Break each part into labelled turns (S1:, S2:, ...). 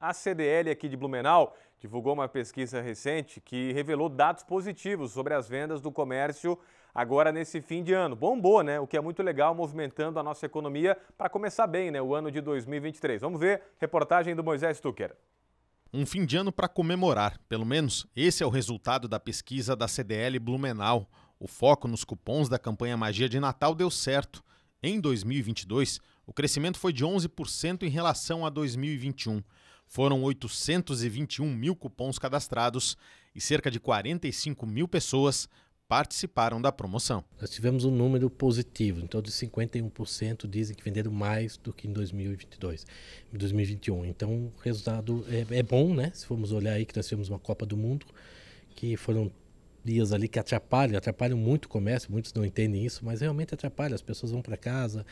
S1: A CDL aqui de Blumenau divulgou uma pesquisa recente que revelou dados positivos sobre as vendas do comércio agora nesse fim de ano. Bombou, né? O que é muito legal, movimentando a nossa economia para começar bem, né? O ano de 2023. Vamos ver reportagem do Moisés Tucker. Um fim de ano para comemorar, pelo menos esse é o resultado da pesquisa da CDL Blumenau. O foco nos cupons da campanha Magia de Natal deu certo. Em 2022, o crescimento foi de 11% em relação a 2021. Foram 821 mil cupons cadastrados e cerca de 45 mil pessoas participaram da promoção.
S2: Nós tivemos um número positivo, então de 51% dizem que venderam mais do que em 2022, 2021. Então o resultado é, é bom, né? Se formos olhar aí que nós tivemos uma Copa do Mundo, que foram ali que atrapalham, atrapalham muito o comércio, muitos não entendem isso, mas realmente atrapalha. As pessoas vão para casa,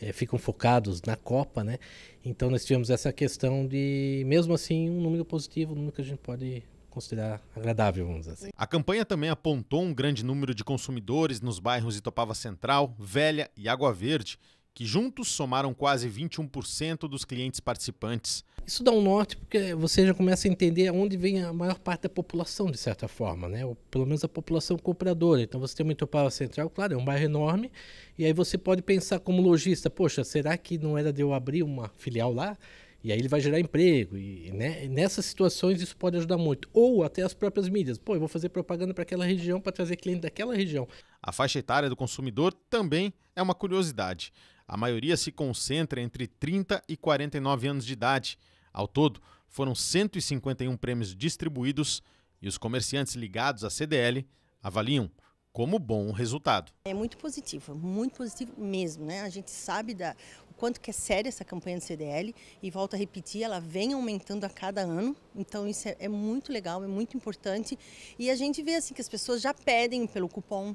S2: é, ficam focados na Copa, né? Então nós tivemos essa questão de, mesmo assim, um número positivo, um número que a gente pode considerar
S1: agradável, vamos dizer assim. A campanha também apontou um grande número de consumidores nos bairros Itopava Central, Velha e Água Verde que juntos somaram quase 21% dos clientes participantes. Isso dá um norte
S2: porque você já começa a entender onde vem a maior parte da população, de certa forma, né? Ou pelo menos a população compradora. Então você tem uma Itopava Central, claro, é um bairro enorme, e aí você pode pensar como lojista, poxa, será que não era de eu abrir uma filial lá? E aí ele vai gerar emprego. E né, nessas situações isso pode ajudar muito. Ou até as próprias mídias. Pô, eu vou fazer propaganda para aquela
S1: região para trazer cliente daquela região. A faixa etária do consumidor também é uma curiosidade. A maioria se concentra entre 30 e 49 anos de idade. Ao todo, foram 151 prêmios distribuídos e os comerciantes ligados à CDL avaliam como bom resultado.
S3: É muito positivo, muito positivo mesmo, né? A gente sabe da, o quanto que é séria essa campanha do CDL e volto a repetir, ela vem aumentando a cada ano, então isso é, é muito legal, é muito importante e a gente vê assim que as pessoas já pedem pelo cupom,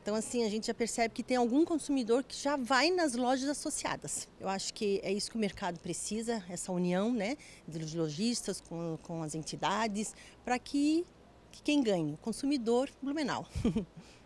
S3: então, assim, a gente já percebe que tem algum consumidor que já vai nas lojas associadas. Eu acho que é isso que o mercado precisa, essa união né, dos lojistas com, com as entidades, para que, que quem ganhe? O consumidor blumenau.